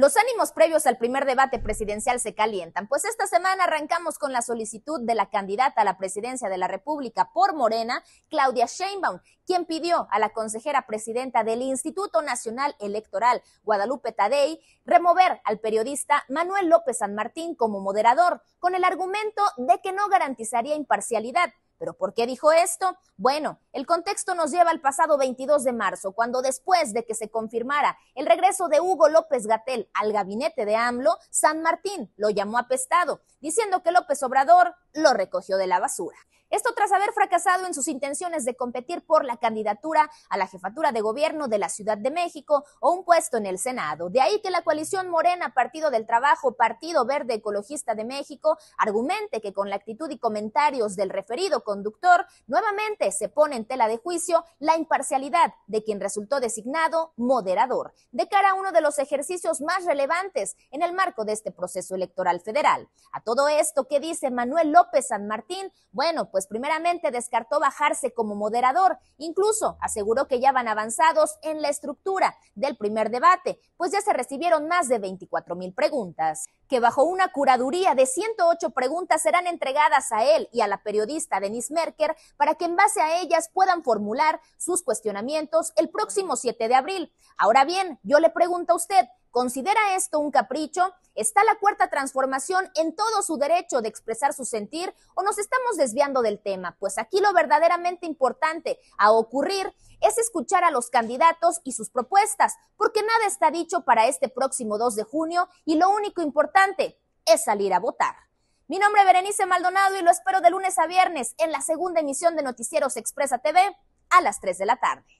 Los ánimos previos al primer debate presidencial se calientan, pues esta semana arrancamos con la solicitud de la candidata a la presidencia de la República por Morena, Claudia Sheinbaum, quien pidió a la consejera presidenta del Instituto Nacional Electoral, Guadalupe Tadei, remover al periodista Manuel López San Martín como moderador, con el argumento de que no garantizaría imparcialidad. ¿Pero por qué dijo esto? Bueno, el contexto nos lleva al pasado 22 de marzo, cuando después de que se confirmara el regreso de Hugo López Gatel al gabinete de AMLO, San Martín lo llamó apestado, diciendo que López Obrador lo recogió de la basura. Esto tras haber fracasado en sus intenciones de competir por la candidatura a la jefatura de gobierno de la Ciudad de México o un puesto en el Senado. De ahí que la coalición Morena, Partido del Trabajo, Partido Verde Ecologista de México, argumente que con la actitud y comentarios del referido conductor, nuevamente se pone en tela de juicio la imparcialidad de quien resultó designado moderador, de cara a uno de los ejercicios más relevantes en el marco de este proceso electoral federal. A todo esto, ¿qué dice Manuel López? López San Martín, bueno, pues primeramente descartó bajarse como moderador, incluso aseguró que ya van avanzados en la estructura del primer debate, pues ya se recibieron más de 24 mil preguntas que bajo una curaduría de 108 preguntas serán entregadas a él y a la periodista Denise Merker para que en base a ellas puedan formular sus cuestionamientos el próximo 7 de abril. Ahora bien, yo le pregunto a usted, ¿Considera esto un capricho? ¿Está la cuarta transformación en todo su derecho de expresar su sentir o nos estamos desviando del tema? Pues aquí lo verdaderamente importante a ocurrir es escuchar a los candidatos y sus propuestas, porque nada está dicho para este próximo 2 de junio y lo único importante es salir a votar. Mi nombre es Berenice Maldonado y lo espero de lunes a viernes en la segunda emisión de Noticieros Expresa TV a las 3 de la tarde.